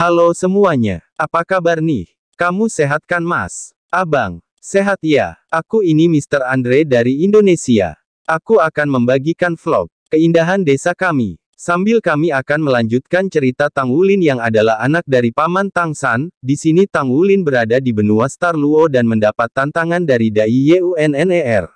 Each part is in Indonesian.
Halo semuanya, apa kabar nih? Kamu sehat kan mas? Abang, sehat ya. Aku ini Mr. Andre dari Indonesia. Aku akan membagikan vlog keindahan desa kami. Sambil kami akan melanjutkan cerita Tang Wulin yang adalah anak dari paman Tang San, di sini Tang Wulin berada di benua Star Luo dan mendapat tantangan dari Dai Yunner.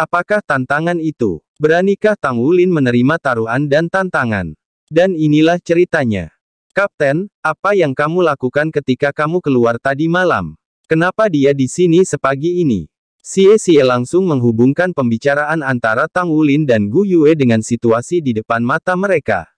Apakah tantangan itu? Beranikah Tang Wulin menerima taruhan dan tantangan? Dan inilah ceritanya. Kapten, apa yang kamu lakukan ketika kamu keluar tadi malam? Kenapa dia di sini sepagi ini? Xie Xie langsung menghubungkan pembicaraan antara Tang Wulin dan Gu Yue dengan situasi di depan mata mereka.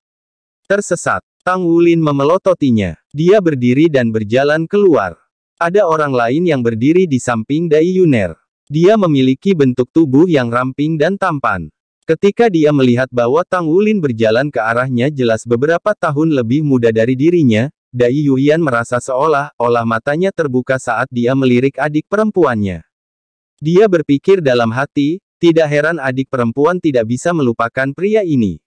Tersesat, Tang Wulin memelototinya. Dia berdiri dan berjalan keluar. Ada orang lain yang berdiri di samping Dai Yuner. Dia memiliki bentuk tubuh yang ramping dan tampan. Ketika dia melihat bahwa Tang Wulin berjalan ke arahnya jelas beberapa tahun lebih muda dari dirinya, Dai Yuyan merasa seolah-olah matanya terbuka saat dia melirik adik perempuannya. Dia berpikir dalam hati, tidak heran adik perempuan tidak bisa melupakan pria ini.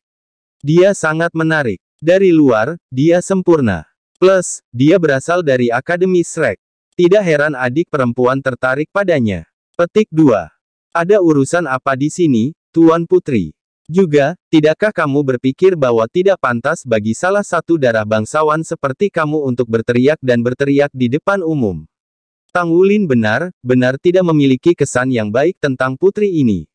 Dia sangat menarik. Dari luar, dia sempurna. Plus, dia berasal dari Akademi Shrek. Tidak heran adik perempuan tertarik padanya. Petik 2. Ada urusan apa di sini? Tuan Putri. Juga, tidakkah kamu berpikir bahwa tidak pantas bagi salah satu darah bangsawan seperti kamu untuk berteriak dan berteriak di depan umum? Tang Wulin benar, benar tidak memiliki kesan yang baik tentang putri ini.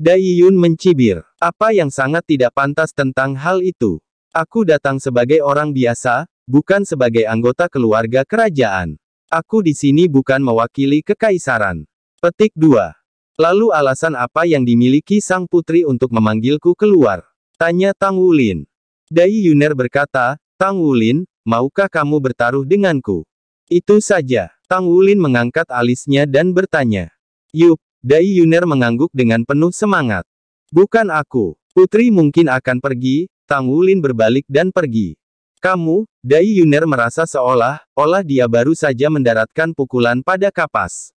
Dai Yun mencibir. Apa yang sangat tidak pantas tentang hal itu? Aku datang sebagai orang biasa, bukan sebagai anggota keluarga kerajaan. Aku di sini bukan mewakili kekaisaran. Petik 2. Lalu alasan apa yang dimiliki sang putri untuk memanggilku keluar? Tanya Tang Wulin. Dai Yuner berkata, Tang Wulin, maukah kamu bertaruh denganku? Itu saja. Tang Wulin mengangkat alisnya dan bertanya. Yup, Dai Yuner mengangguk dengan penuh semangat. Bukan aku. Putri mungkin akan pergi, Tang Wulin berbalik dan pergi. Kamu, Dai Yuner merasa seolah, olah dia baru saja mendaratkan pukulan pada kapas.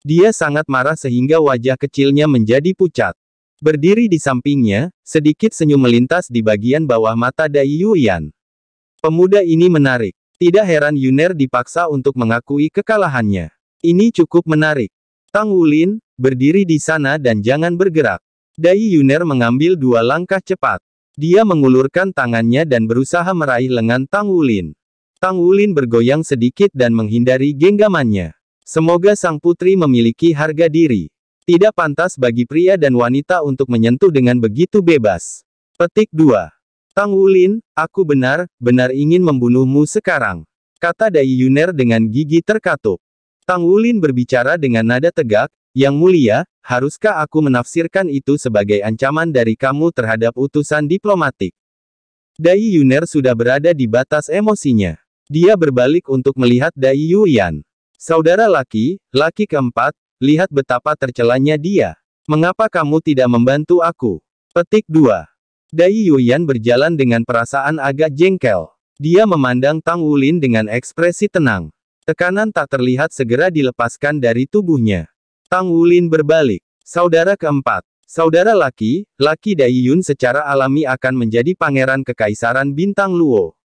Dia sangat marah sehingga wajah kecilnya menjadi pucat. Berdiri di sampingnya, sedikit senyum melintas di bagian bawah mata Dai Yuyan. Pemuda ini menarik. Tidak heran Yuner dipaksa untuk mengakui kekalahannya. Ini cukup menarik. Tang Wulin, berdiri di sana dan jangan bergerak. Dai Yuner mengambil dua langkah cepat. Dia mengulurkan tangannya dan berusaha meraih lengan Tang Wulin. Tang Wulin bergoyang sedikit dan menghindari genggamannya. Semoga sang putri memiliki harga diri. Tidak pantas bagi pria dan wanita untuk menyentuh dengan begitu bebas. Petik 2. Tang Wulin, aku benar, benar ingin membunuhmu sekarang. Kata Dai Yuner dengan gigi terkatup. Tang Wulin berbicara dengan nada tegak, yang mulia, haruskah aku menafsirkan itu sebagai ancaman dari kamu terhadap utusan diplomatik? Dai Yuner sudah berada di batas emosinya. Dia berbalik untuk melihat Dai Yuyan. Saudara laki, laki keempat, lihat betapa tercelanya dia. Mengapa kamu tidak membantu aku? Petik 2. Dai Yuyan berjalan dengan perasaan agak jengkel. Dia memandang Tang Wulin dengan ekspresi tenang. Tekanan tak terlihat segera dilepaskan dari tubuhnya. Tang Wulin berbalik. Saudara keempat, saudara laki, laki Dai Yun secara alami akan menjadi pangeran kekaisaran bintang Luo.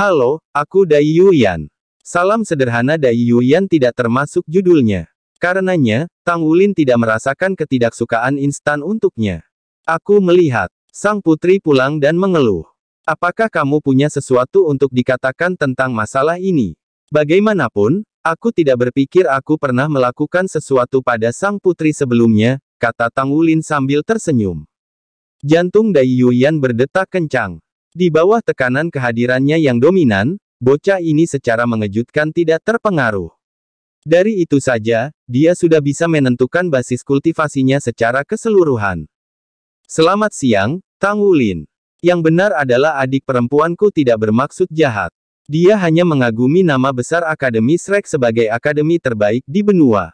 Halo, aku Dai Yuyan. Salam sederhana Dai Yuyan tidak termasuk judulnya. Karenanya, Tang Ulin tidak merasakan ketidaksukaan instan untuknya. Aku melihat, sang putri pulang dan mengeluh. Apakah kamu punya sesuatu untuk dikatakan tentang masalah ini? Bagaimanapun, aku tidak berpikir aku pernah melakukan sesuatu pada sang putri sebelumnya, kata Tang Wulin sambil tersenyum. Jantung Dai Yuyan berdetak kencang. Di bawah tekanan kehadirannya yang dominan, bocah ini secara mengejutkan tidak terpengaruh. Dari itu saja, dia sudah bisa menentukan basis kultivasinya secara keseluruhan. Selamat siang, Tang Wulin. Yang benar adalah adik perempuanku tidak bermaksud jahat. Dia hanya mengagumi nama besar Akademi Shrek sebagai akademi terbaik di benua.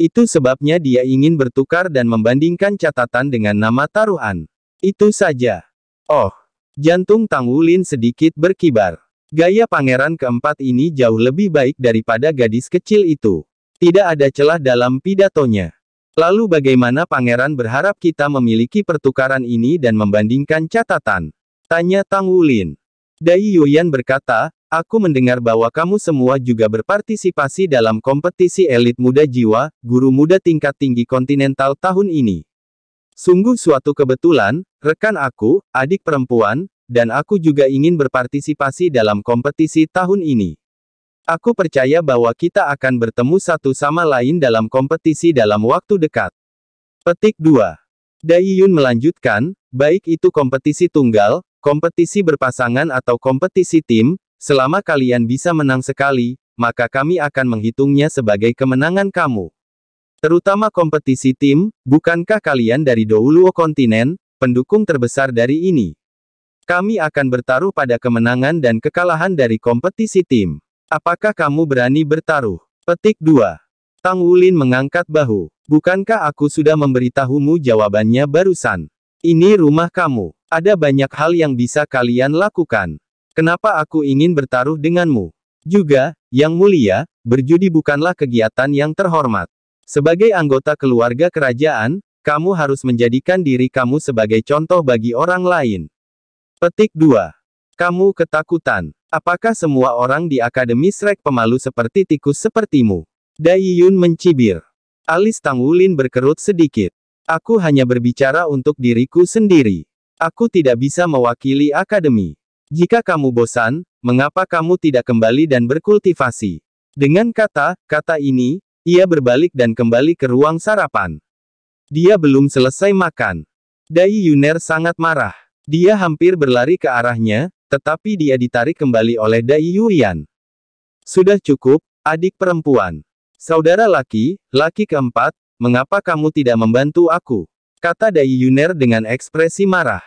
Itu sebabnya dia ingin bertukar dan membandingkan catatan dengan nama taruhan. Itu saja. Oh, jantung Tang Wulin sedikit berkibar. Gaya pangeran keempat ini jauh lebih baik daripada gadis kecil itu. Tidak ada celah dalam pidatonya. Lalu bagaimana pangeran berharap kita memiliki pertukaran ini dan membandingkan catatan? Tanya Tang Wulin. Dai Yuyan berkata, Aku mendengar bahwa kamu semua juga berpartisipasi dalam kompetisi elit muda jiwa, guru muda tingkat tinggi kontinental tahun ini. Sungguh suatu kebetulan, rekan aku, adik perempuan, dan aku juga ingin berpartisipasi dalam kompetisi tahun ini. Aku percaya bahwa kita akan bertemu satu sama lain dalam kompetisi dalam waktu dekat. Petik 2. Daiyun melanjutkan, baik itu kompetisi tunggal, kompetisi berpasangan atau kompetisi tim, selama kalian bisa menang sekali, maka kami akan menghitungnya sebagai kemenangan kamu. Terutama kompetisi tim, bukankah kalian dari Douluo kontinen, pendukung terbesar dari ini? Kami akan bertaruh pada kemenangan dan kekalahan dari kompetisi tim. Apakah kamu berani bertaruh? Petik 2. Tang Wulin mengangkat bahu. Bukankah aku sudah memberitahumu jawabannya barusan? Ini rumah kamu. Ada banyak hal yang bisa kalian lakukan. Kenapa aku ingin bertaruh denganmu? Juga, yang mulia, berjudi bukanlah kegiatan yang terhormat. Sebagai anggota keluarga kerajaan, kamu harus menjadikan diri kamu sebagai contoh bagi orang lain. Petik 2. Kamu ketakutan. Apakah semua orang di Akademi Shrek pemalu seperti tikus sepertimu? Dai Yun mencibir. Alis Tang Wulin berkerut sedikit. Aku hanya berbicara untuk diriku sendiri. Aku tidak bisa mewakili Akademi. Jika kamu bosan, mengapa kamu tidak kembali dan berkultivasi? Dengan kata-kata ini, ia berbalik dan kembali ke ruang sarapan. Dia belum selesai makan. Dai Yuner sangat marah. Dia hampir berlari ke arahnya, tetapi dia ditarik kembali oleh Dai Yuyan. Sudah cukup, adik perempuan. Saudara laki, laki keempat, mengapa kamu tidak membantu aku? Kata Dai Yuner dengan ekspresi marah.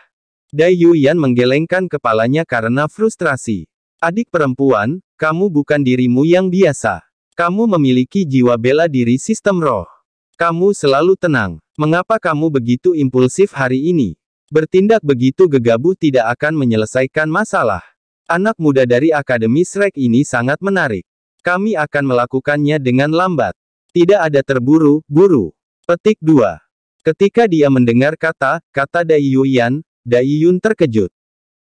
Dai Yuyan menggelengkan kepalanya karena frustrasi. Adik perempuan, kamu bukan dirimu yang biasa. Kamu memiliki jiwa bela diri sistem roh. Kamu selalu tenang. Mengapa kamu begitu impulsif hari ini? Bertindak begitu gegabah tidak akan menyelesaikan masalah. Anak muda dari Akademi srek ini sangat menarik. Kami akan melakukannya dengan lambat. Tidak ada terburu-buru. Petik 2. Ketika dia mendengar kata, kata Dai Daiyun terkejut.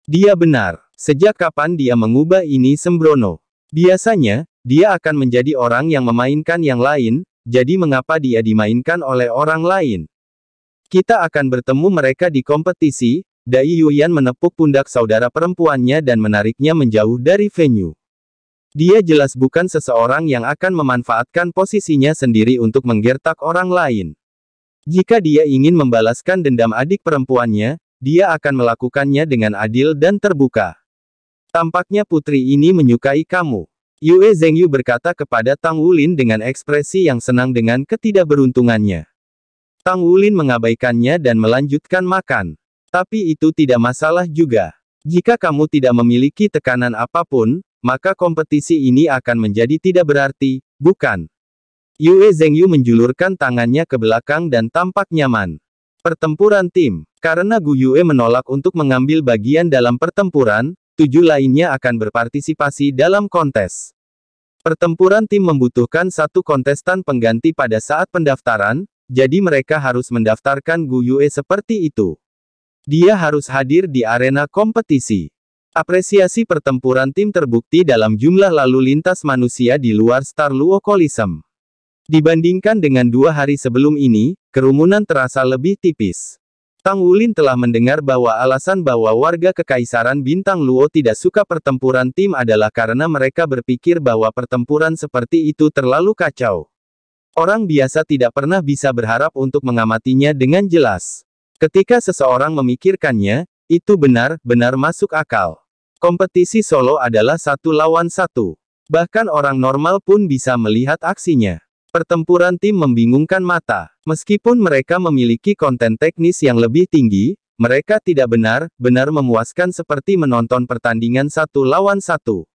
Dia benar. Sejak kapan dia mengubah ini sembrono? Biasanya, dia akan menjadi orang yang memainkan yang lain, jadi mengapa dia dimainkan oleh orang lain? Kita akan bertemu mereka di kompetisi, Dai Yuyan menepuk pundak saudara perempuannya dan menariknya menjauh dari venue. Dia jelas bukan seseorang yang akan memanfaatkan posisinya sendiri untuk menggertak orang lain. Jika dia ingin membalaskan dendam adik perempuannya, dia akan melakukannya dengan adil dan terbuka. Tampaknya putri ini menyukai kamu. Yue Zhengyu berkata kepada Tang Wulin dengan ekspresi yang senang dengan ketidakberuntungannya. Tang Wulin mengabaikannya dan melanjutkan makan. Tapi itu tidak masalah juga. Jika kamu tidak memiliki tekanan apapun, maka kompetisi ini akan menjadi tidak berarti, bukan? Yue Zhengyu menjulurkan tangannya ke belakang dan tampak nyaman. Pertempuran tim. Karena Gu Yue menolak untuk mengambil bagian dalam pertempuran, tujuh lainnya akan berpartisipasi dalam kontes. Pertempuran tim membutuhkan satu kontestan pengganti pada saat pendaftaran, jadi mereka harus mendaftarkan Gu Yue seperti itu. Dia harus hadir di arena kompetisi. Apresiasi pertempuran tim terbukti dalam jumlah lalu lintas manusia di luar Star Luokolism. Dibandingkan dengan dua hari sebelum ini, kerumunan terasa lebih tipis. Tang Wulin telah mendengar bahwa alasan bahwa warga Kekaisaran Bintang Luo tidak suka pertempuran tim adalah karena mereka berpikir bahwa pertempuran seperti itu terlalu kacau. Orang biasa tidak pernah bisa berharap untuk mengamatinya dengan jelas. Ketika seseorang memikirkannya, itu benar-benar masuk akal. Kompetisi solo adalah satu lawan satu. Bahkan orang normal pun bisa melihat aksinya. Pertempuran tim membingungkan mata. Meskipun mereka memiliki konten teknis yang lebih tinggi, mereka tidak benar-benar memuaskan seperti menonton pertandingan satu lawan satu.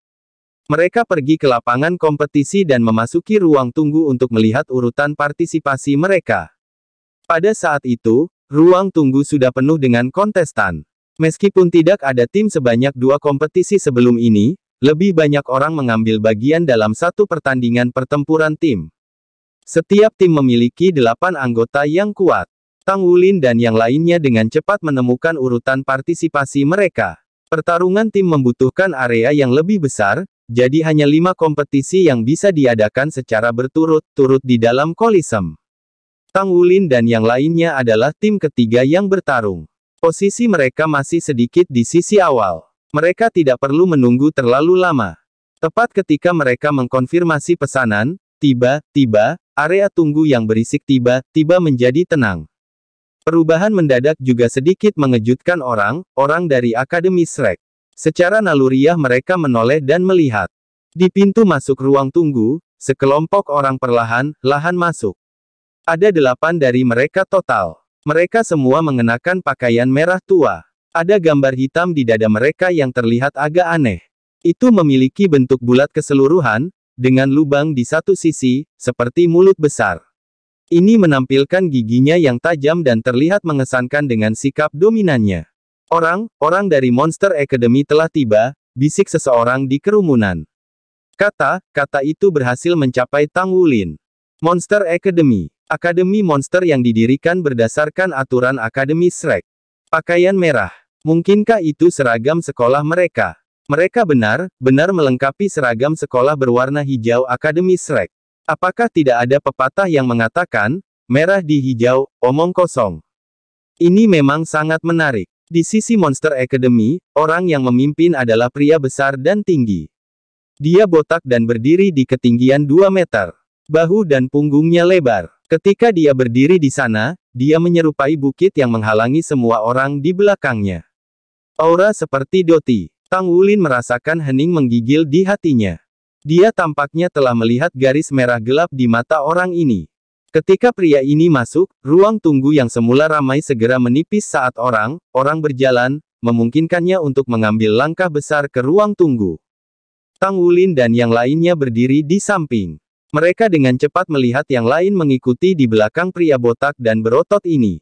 Mereka pergi ke lapangan kompetisi dan memasuki ruang tunggu untuk melihat urutan partisipasi mereka. Pada saat itu, ruang tunggu sudah penuh dengan kontestan. Meskipun tidak ada tim sebanyak dua kompetisi sebelum ini, lebih banyak orang mengambil bagian dalam satu pertandingan pertempuran tim. Setiap tim memiliki delapan anggota yang kuat. Tang Wulin dan yang lainnya dengan cepat menemukan urutan partisipasi mereka. Pertarungan tim membutuhkan area yang lebih besar, jadi hanya lima kompetisi yang bisa diadakan secara berturut-turut di dalam kolisem. Tang Wulin dan yang lainnya adalah tim ketiga yang bertarung. Posisi mereka masih sedikit di sisi awal. Mereka tidak perlu menunggu terlalu lama. Tepat ketika mereka mengkonfirmasi pesanan, tiba-tiba, area tunggu yang berisik tiba-tiba menjadi tenang. Perubahan mendadak juga sedikit mengejutkan orang, orang dari Akademi Shrek. Secara naluriah mereka menoleh dan melihat. Di pintu masuk ruang tunggu, sekelompok orang perlahan-lahan masuk. Ada delapan dari mereka total. Mereka semua mengenakan pakaian merah tua. Ada gambar hitam di dada mereka yang terlihat agak aneh. Itu memiliki bentuk bulat keseluruhan, dengan lubang di satu sisi, seperti mulut besar. Ini menampilkan giginya yang tajam dan terlihat mengesankan dengan sikap dominannya. Orang, orang dari Monster Academy telah tiba, bisik seseorang di kerumunan. Kata, kata itu berhasil mencapai Tang Wulin. Monster Academy. Akademi monster yang didirikan berdasarkan aturan Akademi Shrek. Pakaian merah. Mungkinkah itu seragam sekolah mereka? Mereka benar, benar melengkapi seragam sekolah berwarna hijau Akademi Shrek. Apakah tidak ada pepatah yang mengatakan, merah di hijau, omong kosong? Ini memang sangat menarik. Di sisi Monster Academy, orang yang memimpin adalah pria besar dan tinggi. Dia botak dan berdiri di ketinggian 2 meter. Bahu dan punggungnya lebar. Ketika dia berdiri di sana, dia menyerupai bukit yang menghalangi semua orang di belakangnya. Aura seperti Doti. Tang Wulin merasakan hening menggigil di hatinya. Dia tampaknya telah melihat garis merah gelap di mata orang ini. Ketika pria ini masuk, ruang tunggu yang semula ramai segera menipis saat orang, orang berjalan, memungkinkannya untuk mengambil langkah besar ke ruang tunggu. Tang Wulin dan yang lainnya berdiri di samping. Mereka dengan cepat melihat yang lain mengikuti di belakang pria botak dan berotot ini.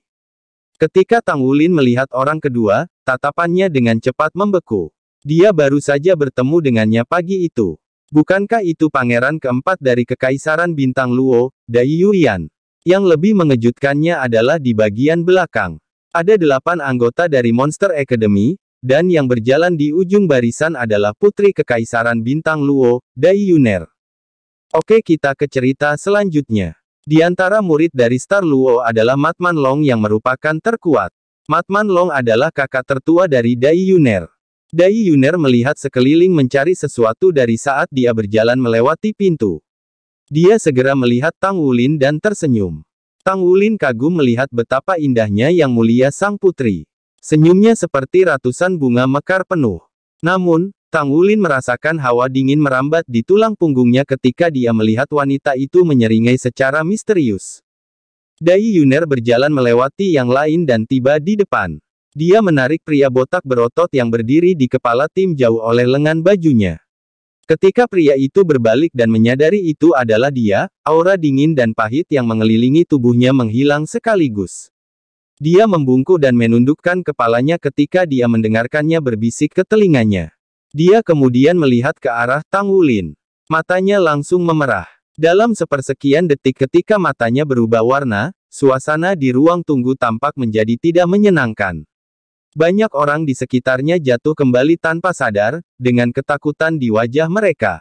Ketika Tang Wulin melihat orang kedua, tatapannya dengan cepat membeku. Dia baru saja bertemu dengannya pagi itu. Bukankah itu pangeran keempat dari Kekaisaran Bintang Luo, Dai Yuyan? Yang lebih mengejutkannya adalah di bagian belakang. Ada delapan anggota dari Monster Academy, dan yang berjalan di ujung barisan adalah Putri Kekaisaran Bintang Luo, Dai Yuner. Oke kita ke cerita selanjutnya. Di antara murid dari Star Luo adalah Matman Long yang merupakan terkuat. Matman Long adalah kakak tertua dari Dai Yuner. Dai Yuner melihat sekeliling mencari sesuatu dari saat dia berjalan melewati pintu. Dia segera melihat Tang Wulin dan tersenyum. Tang Wulin kagum melihat betapa indahnya yang mulia sang putri. Senyumnya seperti ratusan bunga mekar penuh. Namun, Tang Wulin merasakan hawa dingin merambat di tulang punggungnya ketika dia melihat wanita itu menyeringai secara misterius. Dai Yuner berjalan melewati yang lain dan tiba di depan. Dia menarik pria botak berotot yang berdiri di kepala tim jauh oleh lengan bajunya. Ketika pria itu berbalik dan menyadari itu adalah dia, aura dingin dan pahit yang mengelilingi tubuhnya menghilang sekaligus. Dia membungkuk dan menundukkan kepalanya ketika dia mendengarkannya berbisik ke telinganya. Dia kemudian melihat ke arah Tang Wulin. Matanya langsung memerah. Dalam sepersekian detik ketika matanya berubah warna, suasana di ruang tunggu tampak menjadi tidak menyenangkan. Banyak orang di sekitarnya jatuh kembali tanpa sadar, dengan ketakutan di wajah mereka.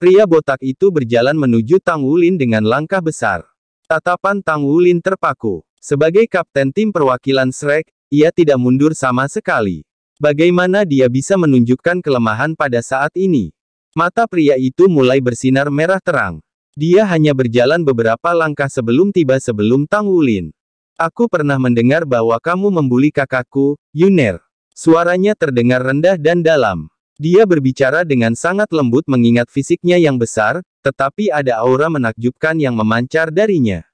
Pria botak itu berjalan menuju Tang Wulin dengan langkah besar. Tatapan Tang Wulin terpaku. Sebagai kapten tim perwakilan Shrek, ia tidak mundur sama sekali. Bagaimana dia bisa menunjukkan kelemahan pada saat ini? Mata pria itu mulai bersinar merah terang. Dia hanya berjalan beberapa langkah sebelum tiba sebelum Tang Wulin. Aku pernah mendengar bahwa kamu membuli kakakku, Yuner. Suaranya terdengar rendah dan dalam. Dia berbicara dengan sangat lembut mengingat fisiknya yang besar, tetapi ada aura menakjubkan yang memancar darinya.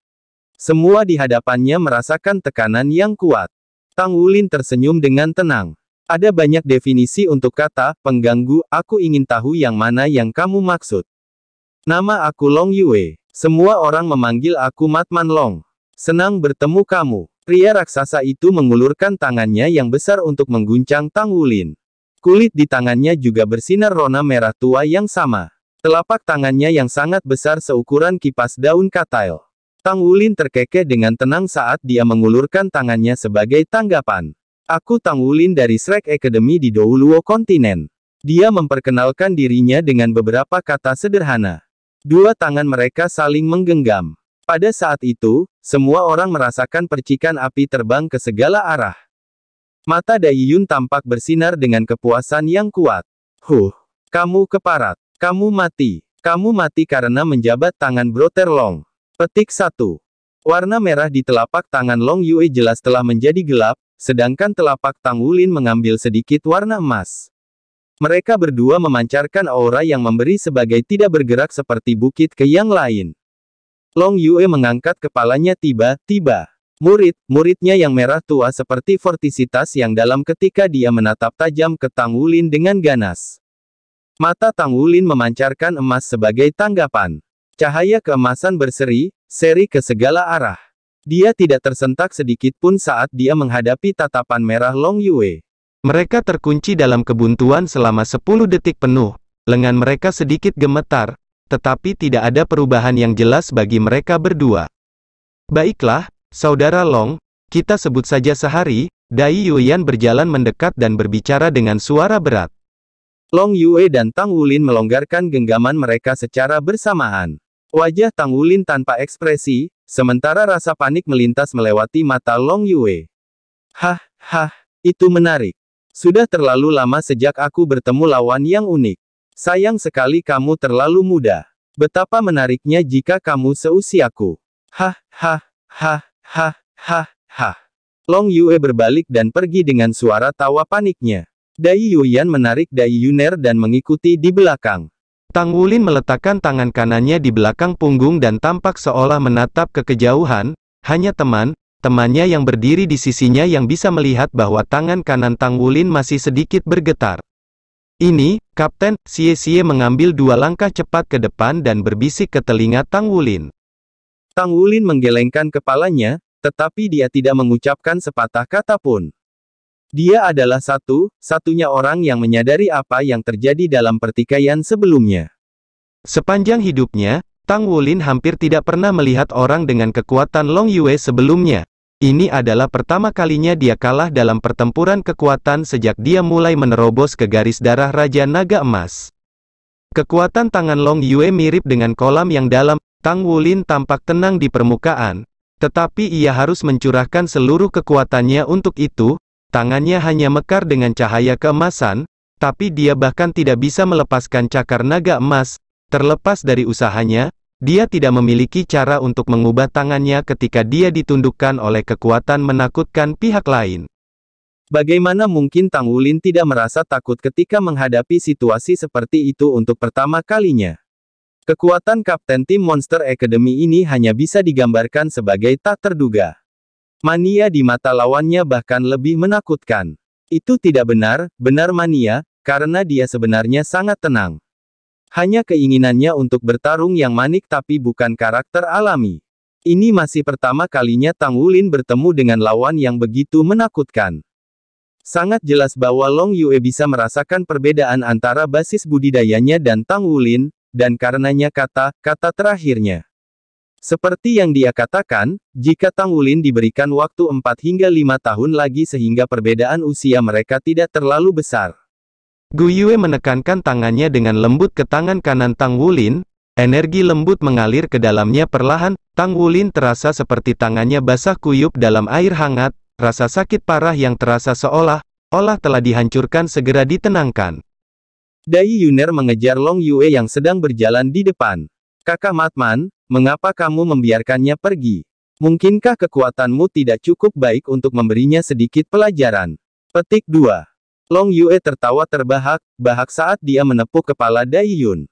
Semua di hadapannya merasakan tekanan yang kuat. Tang Wulin tersenyum dengan tenang. Ada banyak definisi untuk kata, pengganggu, aku ingin tahu yang mana yang kamu maksud. Nama aku Long Yue. Semua orang memanggil aku Matman Long. Senang bertemu kamu. Pria raksasa itu mengulurkan tangannya yang besar untuk mengguncang Tang Wulin. Kulit di tangannya juga bersinar rona merah tua yang sama. Telapak tangannya yang sangat besar seukuran kipas daun katail. Tang Wulin terkekeh dengan tenang saat dia mengulurkan tangannya sebagai tanggapan. Aku Tang Wulin dari Shrek Academy di Douluo Kontinen. Dia memperkenalkan dirinya dengan beberapa kata sederhana. Dua tangan mereka saling menggenggam. Pada saat itu, semua orang merasakan percikan api terbang ke segala arah. Mata Daiyun tampak bersinar dengan kepuasan yang kuat. Huh, kamu keparat, kamu mati, kamu mati karena menjabat tangan Broter Long. Petik 1. Warna merah di telapak tangan Long Yue jelas telah menjadi gelap, sedangkan telapak Tang Wulin mengambil sedikit warna emas. Mereka berdua memancarkan aura yang memberi sebagai tidak bergerak seperti bukit ke yang lain. Long Yue mengangkat kepalanya tiba-tiba. Murid-muridnya yang merah tua seperti fortisitas yang dalam ketika dia menatap tajam ke Tang Wulin dengan ganas. Mata Tang Wulin memancarkan emas sebagai tanggapan. Cahaya keemasan berseri, seri ke segala arah. Dia tidak tersentak sedikit pun saat dia menghadapi tatapan merah Long Yue. Mereka terkunci dalam kebuntuan selama 10 detik penuh. Lengan mereka sedikit gemetar, tetapi tidak ada perubahan yang jelas bagi mereka berdua. Baiklah, Saudara Long, kita sebut saja sehari, Dai Yuyan berjalan mendekat dan berbicara dengan suara berat. Long Yue dan Tang Wulin melonggarkan genggaman mereka secara bersamaan. Wajah Tang Wulin tanpa ekspresi, sementara rasa panik melintas melewati mata Long Yue. Hah, hah, itu menarik. Sudah terlalu lama sejak aku bertemu lawan yang unik. Sayang sekali kamu terlalu muda. Betapa menariknya jika kamu seusiaku. Hah, hah, hah, hah, hah, hah. Long Yue berbalik dan pergi dengan suara tawa paniknya. Dai Yuyan menarik Dai Yuner dan mengikuti di belakang. Tang Wulin meletakkan tangan kanannya di belakang punggung dan tampak seolah menatap ke kejauhan, hanya teman, temannya yang berdiri di sisinya yang bisa melihat bahwa tangan kanan Tang Wulin masih sedikit bergetar. Ini, Kapten, Xie Xie mengambil dua langkah cepat ke depan dan berbisik ke telinga Tang Wulin. Tang Wulin menggelengkan kepalanya, tetapi dia tidak mengucapkan sepatah kata pun. Dia adalah satu, satunya orang yang menyadari apa yang terjadi dalam pertikaian sebelumnya. Sepanjang hidupnya, Tang Wulin hampir tidak pernah melihat orang dengan kekuatan Long Yue sebelumnya, ini adalah pertama kalinya dia kalah dalam pertempuran kekuatan sejak dia mulai menerobos ke garis darah Raja Naga Emas. Kekuatan tangan Long Yue mirip dengan kolam yang dalam, Tang Wulin tampak tenang di permukaan. Tetapi ia harus mencurahkan seluruh kekuatannya untuk itu, tangannya hanya mekar dengan cahaya keemasan, tapi dia bahkan tidak bisa melepaskan cakar naga emas, terlepas dari usahanya, dia tidak memiliki cara untuk mengubah tangannya ketika dia ditundukkan oleh kekuatan menakutkan pihak lain. Bagaimana mungkin Tang Wulin tidak merasa takut ketika menghadapi situasi seperti itu untuk pertama kalinya? Kekuatan Kapten Tim Monster Academy ini hanya bisa digambarkan sebagai tak terduga. Mania di mata lawannya bahkan lebih menakutkan. Itu tidak benar, benar mania, karena dia sebenarnya sangat tenang. Hanya keinginannya untuk bertarung yang manik tapi bukan karakter alami. Ini masih pertama kalinya Tang Wulin bertemu dengan lawan yang begitu menakutkan. Sangat jelas bahwa Long Yue bisa merasakan perbedaan antara basis budidayanya dan Tang Wulin, dan karenanya kata-kata terakhirnya. Seperti yang dia katakan, jika Tang Wulin diberikan waktu 4 hingga 5 tahun lagi sehingga perbedaan usia mereka tidak terlalu besar. Gu Yue menekankan tangannya dengan lembut ke tangan kanan Tang Wulin, energi lembut mengalir ke dalamnya perlahan, Tang Wulin terasa seperti tangannya basah kuyup dalam air hangat, rasa sakit parah yang terasa seolah, olah telah dihancurkan segera ditenangkan. Dai Yuner mengejar Long Yue yang sedang berjalan di depan. Kakak Matman, mengapa kamu membiarkannya pergi? Mungkinkah kekuatanmu tidak cukup baik untuk memberinya sedikit pelajaran? Petik 2. Long Yue tertawa terbahak-bahak saat dia menepuk kepala Dai Yun.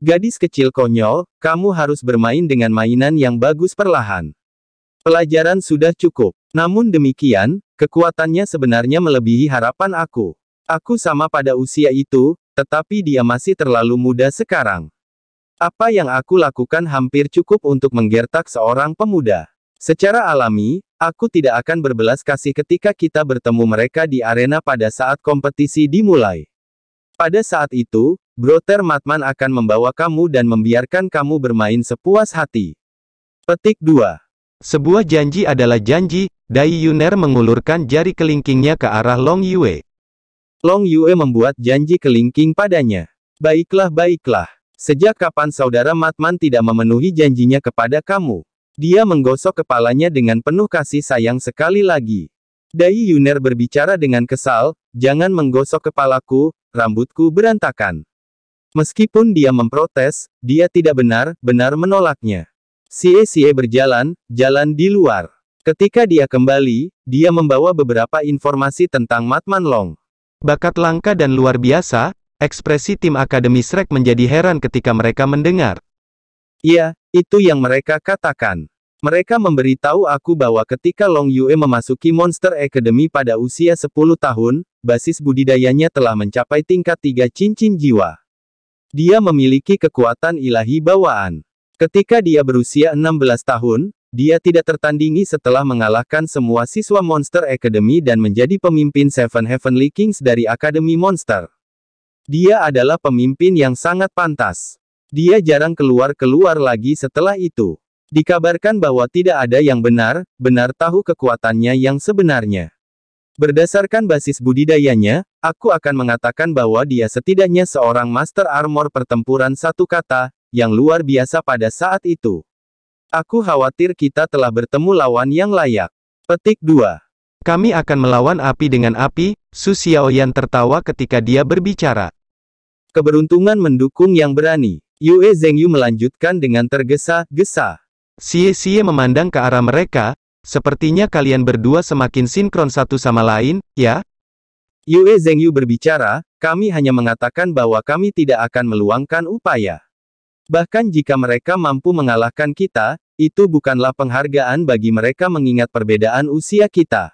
Gadis kecil konyol, kamu harus bermain dengan mainan yang bagus perlahan. Pelajaran sudah cukup. Namun demikian, kekuatannya sebenarnya melebihi harapan aku. Aku sama pada usia itu, tetapi dia masih terlalu muda sekarang. Apa yang aku lakukan hampir cukup untuk menggertak seorang pemuda. Secara alami, Aku tidak akan berbelas kasih ketika kita bertemu mereka di arena pada saat kompetisi dimulai. Pada saat itu, brother Matman akan membawa kamu dan membiarkan kamu bermain sepuas hati. Petik 2. Sebuah janji adalah janji, Dai Yuner mengulurkan jari kelingkingnya ke arah Long Yue. Long Yue membuat janji kelingking padanya. Baiklah baiklah, sejak kapan saudara Matman tidak memenuhi janjinya kepada kamu? Dia menggosok kepalanya dengan penuh kasih sayang sekali lagi. Dai Yuner berbicara dengan kesal, jangan menggosok kepalaku, rambutku berantakan. Meskipun dia memprotes, dia tidak benar-benar menolaknya. Sie-sie berjalan, jalan di luar. Ketika dia kembali, dia membawa beberapa informasi tentang Matman Long. Bakat langka dan luar biasa, ekspresi tim Akademi Shrek menjadi heran ketika mereka mendengar. Iya, itu yang mereka katakan. Mereka memberitahu aku bahwa ketika Long Yue memasuki Monster Academy pada usia 10 tahun, basis budidayanya telah mencapai tingkat tiga cincin jiwa. Dia memiliki kekuatan ilahi bawaan. Ketika dia berusia 16 tahun, dia tidak tertandingi setelah mengalahkan semua siswa Monster Academy dan menjadi pemimpin Seven Heavenly Kings dari Akademi Monster. Dia adalah pemimpin yang sangat pantas. Dia jarang keluar-keluar lagi setelah itu. Dikabarkan bahwa tidak ada yang benar, benar tahu kekuatannya yang sebenarnya. Berdasarkan basis budidayanya, aku akan mengatakan bahwa dia setidaknya seorang master armor pertempuran satu kata, yang luar biasa pada saat itu. Aku khawatir kita telah bertemu lawan yang layak. Petik 2. Kami akan melawan api dengan api, Su Xiaoyan tertawa ketika dia berbicara. Keberuntungan mendukung yang berani. Yue Zhengyu melanjutkan dengan tergesa-gesa. Xie Xie memandang ke arah mereka, sepertinya kalian berdua semakin sinkron satu sama lain, ya? Yue Zhengyu berbicara, kami hanya mengatakan bahwa kami tidak akan meluangkan upaya. Bahkan jika mereka mampu mengalahkan kita, itu bukanlah penghargaan bagi mereka mengingat perbedaan usia kita.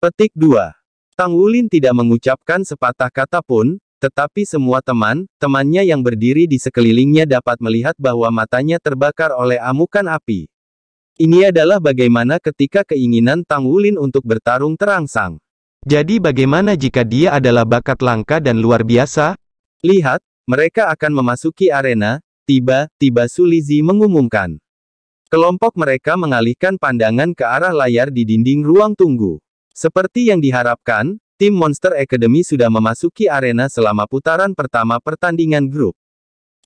Petik 2. Tang Wulin tidak mengucapkan sepatah kata pun, tetapi semua teman, temannya yang berdiri di sekelilingnya dapat melihat bahwa matanya terbakar oleh amukan api. Ini adalah bagaimana ketika keinginan Tang Wulin untuk bertarung terangsang. Jadi bagaimana jika dia adalah bakat langka dan luar biasa? Lihat, mereka akan memasuki arena, tiba-tiba Sulizi mengumumkan. Kelompok mereka mengalihkan pandangan ke arah layar di dinding ruang tunggu. Seperti yang diharapkan, tim Monster Academy sudah memasuki arena selama putaran pertama pertandingan grup.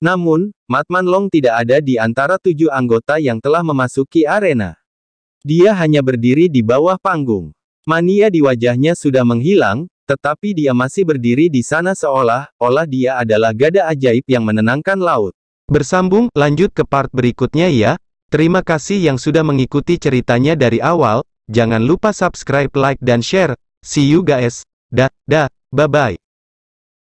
Namun, Matman Long tidak ada di antara tujuh anggota yang telah memasuki arena. Dia hanya berdiri di bawah panggung. Mania di wajahnya sudah menghilang, tetapi dia masih berdiri di sana seolah-olah dia adalah gada ajaib yang menenangkan laut. Bersambung, lanjut ke part berikutnya ya. Terima kasih yang sudah mengikuti ceritanya dari awal, jangan lupa subscribe, like, dan share. See you guys. Da, da, bye-bye.